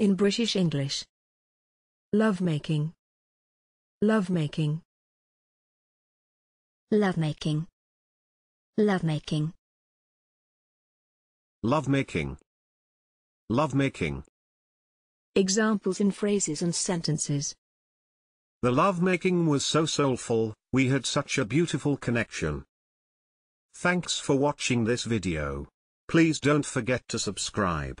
in British English. Lovemaking. Lovemaking. Lovemaking. Lovemaking. Lovemaking. Lovemaking. Examples in phrases and sentences. The lovemaking was so soulful, we had such a beautiful connection. Thanks for watching this video. Please don't forget to subscribe.